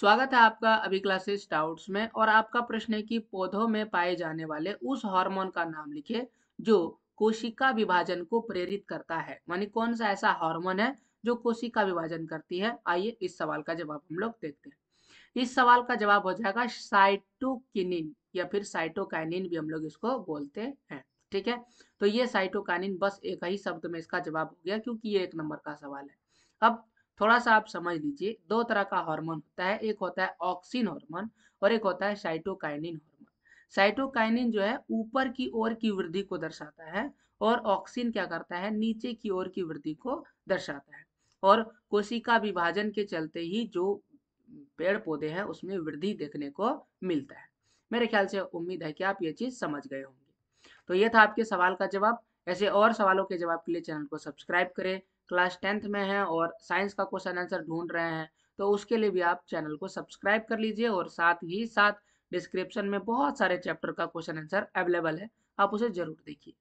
स्वागत है आपका अभी क्लासेस डाउट्स में और आपका प्रश्न है कि पौधों में पाए जाने वाले उस हार्मोन का नाम लिखे जो कोशिका विभाजन को प्रेरित करता है मानी कौन सा ऐसा हार्मोन है जो कोशिका विभाजन करती है आइए इस सवाल का जवाब हम लोग देखते हैं इस सवाल का जवाब हो जाएगा साइटोकिनिन या फिर साइटोकाइनिन भी हम लोग इसको बोलते हैं ठीक है तो ये साइटोकाइनिन बस एक ही शब्द में इसका जवाब हो गया क्योंकि ये एक नंबर का सवाल है अब थोड़ा सा आप समझ लीजिए दो तरह का हार्मोन होता है एक होता है ऑक्सीन हार्मोन और एक होता है साइटोकाइनिन हार्मोन साइटोकाइनिन जो है ऊपर की ओर की वृद्धि को दर्शाता है और ऑक्सिन क्या करता है नीचे की ओर की वृद्धि को दर्शाता है और कोशिका विभाजन के चलते ही जो पेड़ पौधे हैं उसमें वृद्धि देखने को मिलता है मेरे ख्याल से उम्मीद है कि आप ये चीज़ समझ गए होंगे तो ये था आपके सवाल का जवाब ऐसे और सवालों के जवाब के लिए चैनल को सब्सक्राइब करें क्लास टेंथ में हैं और साइंस का क्वेश्चन आंसर ढूंढ रहे हैं तो उसके लिए भी आप चैनल को सब्सक्राइब कर लीजिए और साथ ही साथ डिस्क्रिप्शन में बहुत सारे चैप्टर का क्वेश्चन आंसर अवेलेबल है आप उसे जरूर देखिए